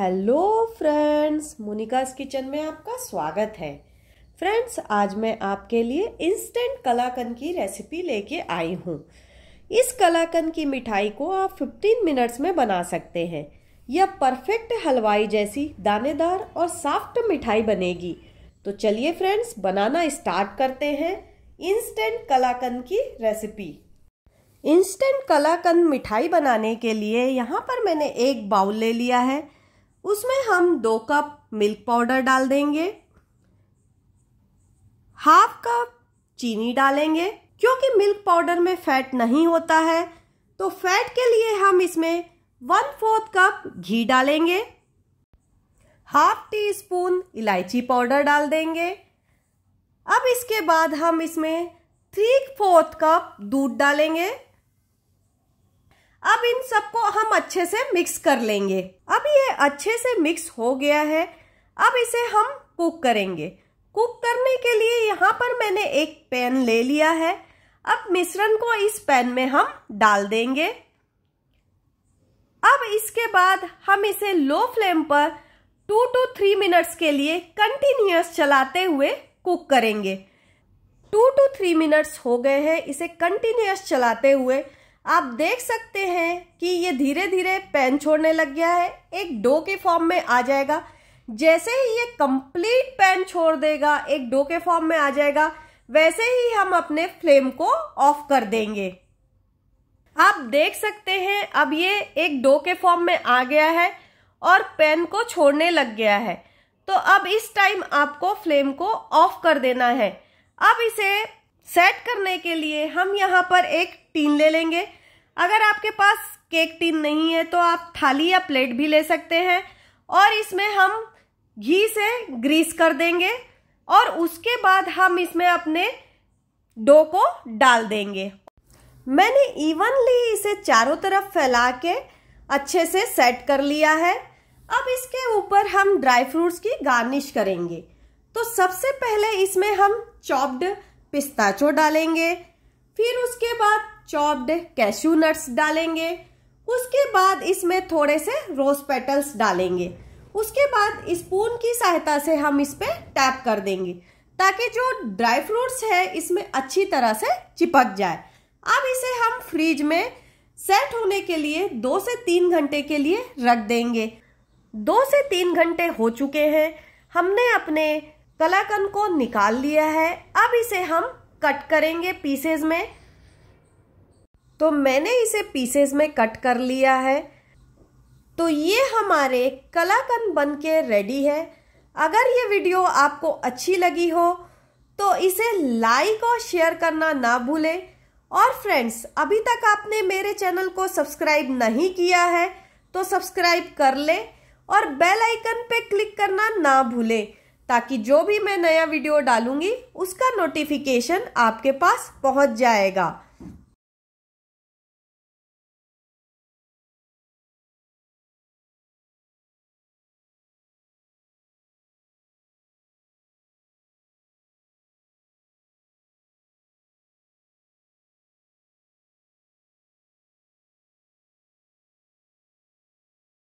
hello friends मोनिकास kitchen में आपका स्वागत है फ्रेंड्स आज मैं आपके लिए इंस्टेंट कलाकंद की रेसिपी लेके आई हूँ इस कलाकंद की मिठाई को आप 15 मिनट्स में बना सकते हैं यह परफेक्ट हलवाई जैसी दानेदार और सॉफ्ट मिठाई बनेगी तो चलिए फ्रेंड्स बनाना स्टार्ट करते हैं इंस्टेंट कलाकंद की रेसिपी इंस्टेंट कलाकंद मिठाई बनाने के लिए यहाँ पर मैंने एक बाउल ले लिया है उसमें हम दो कप मिल्क पाउडर डाल देंगे हाफ कप चीनी डालेंगे क्योंकि मिल्क पाउडर में फैट नहीं होता है तो फैट के लिए हम इसमें वन फोर्थ कप घी डालेंगे हाफ टी स्पून इलायची पाउडर डाल देंगे अब इसके बाद हम इसमें थ्री फोर्थ कप दूध डालेंगे अब इन सबको हम अच्छे से मिक्स कर लेंगे अब ये अच्छे से मिक्स हो गया है अब इसे हम कुक करेंगे कुक करने के लिए यहाँ पर मैंने एक पैन ले लिया है अब मिश्रण को इस पैन में हम डाल देंगे अब इसके बाद हम इसे लो फ्लेम पर टू टू थ्री मिनट्स के लिए कंटिन्यूस चलाते हुए कुक करेंगे टू टू थ्री मिनट्स हो गए हैं इसे कंटिन्यूस चलाते हुए आप देख सकते हैं कि ये धीरे धीरे पेन छोड़ने लग गया है एक डो के फॉर्म में आ जाएगा जैसे ही ये कंप्लीट पेन छोड़ देगा एक डो के फॉर्म में आ जाएगा वैसे ही हम अपने फ्लेम को ऑफ कर देंगे आप देख सकते हैं अब ये एक डो के फॉर्म में आ गया है और पेन को छोड़ने लग गया है तो अब इस टाइम आपको फ्लेम को ऑफ कर देना है अब इसे सेट करने के लिए हम यहाँ पर एक टीन ले लेंगे अगर आपके पास केक टीन नहीं है तो आप थाली या प्लेट भी ले सकते हैं और इसमें हम घी से ग्रीस कर देंगे और उसके बाद हम इसमें अपने डो को डाल देंगे मैंने इवनली इसे चारों तरफ फैला के अच्छे से सेट कर लिया है अब इसके ऊपर हम ड्राई फ्रूट्स की गार्निश करेंगे तो सबसे पहले इसमें हम चॉप्ड पिस्ताचो डालेंगे फिर उसके बाद चॉप्ड कैश्यू नट्स डालेंगे उसके बाद इसमें थोड़े से रोज पेटल्स डालेंगे उसके बाद स्पून की सहायता से हम इस पर टैप कर देंगे ताकि जो ड्राई फ्रूट्स है इसमें अच्छी तरह से चिपक जाए अब इसे हम फ्रिज में सेट होने के लिए दो से तीन घंटे के लिए रख देंगे दो से तीन घंटे हो चुके हैं हमने अपने कलाकंद को निकाल लिया है अब इसे हम कट करेंगे पीसेज में तो मैंने इसे पीसेज में कट कर लिया है तो ये हमारे कलाकंद बन के रेडी है अगर ये वीडियो आपको अच्छी लगी हो तो इसे लाइक और शेयर करना ना भूलें और फ्रेंड्स अभी तक आपने मेरे चैनल को सब्सक्राइब नहीं किया है तो सब्सक्राइब कर लें और बेल आइकन पे क्लिक करना ना भूलें ताकि जो भी मैं नया वीडियो डालूंगी उसका नोटिफिकेशन आपके पास पहुंच जाएगा